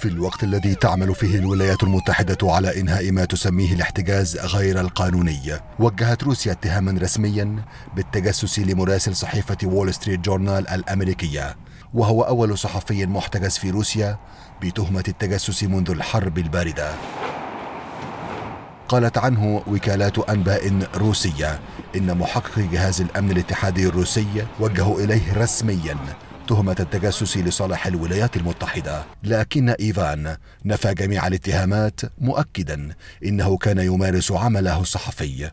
في الوقت الذي تعمل فيه الولايات المتحدة على إنهاء ما تسميه الاحتجاز غير القانوني وجهت روسيا اتهاما رسميا بالتجسس لمراسل صحيفة وول ستريت جورنال الأمريكية وهو أول صحفي محتجز في روسيا بتهمة التجسس منذ الحرب الباردة قالت عنه وكالات أنباء روسية إن محقق جهاز الأمن الاتحادي الروسي وجهوا إليه رسميا تهمة التجسس لصالح الولايات المتحدة لكن إيفان نفى جميع الاتهامات مؤكدا إنه كان يمارس عمله الصحفي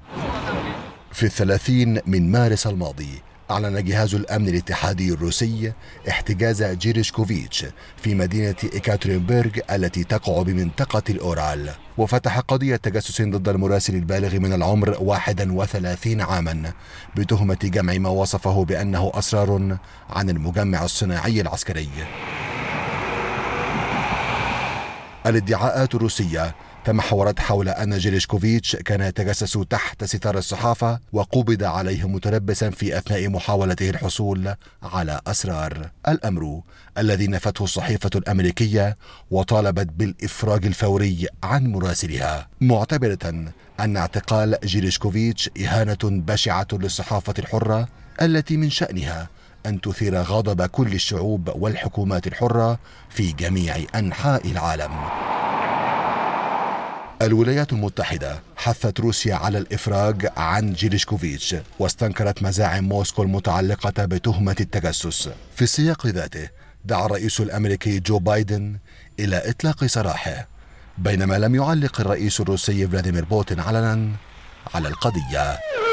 في الثلاثين من مارس الماضي أعلن جهاز الأمن الاتحادي الروسي احتجاز جيريشكوفيتش في مدينة إيكاترينبرغ التي تقع بمنطقة الأورال وفتح قضية تجسس ضد المراسل البالغ من العمر 31 عاما بتهمة جمع ما وصفه بأنه أسرار عن المجمع الصناعي العسكري الادعاءات الروسية تمحورت حول أن جيريشكوفيتش كان يتجسس تحت ستار الصحافة وقبض عليه متلبسا في أثناء محاولته الحصول على أسرار الأمر الذي نفته الصحيفة الأمريكية وطالبت بالإفراج الفوري عن مراسلها معتبرة أن اعتقال جيريشكوفيتش إهانة بشعة للصحافة الحرة التي من شأنها أن تثير غضب كل الشعوب والحكومات الحرة في جميع أنحاء العالم الولايات المتحدة حثت روسيا على الإفراج عن جيليشكوفيتش واستنكرت مزاعم موسكو المتعلقة بتهمة التجسس في السياق ذاته دعا الرئيس الأمريكي جو بايدن إلى إطلاق سراحه بينما لم يعلق الرئيس الروسي فلاديمير بوتين علنا على القضيه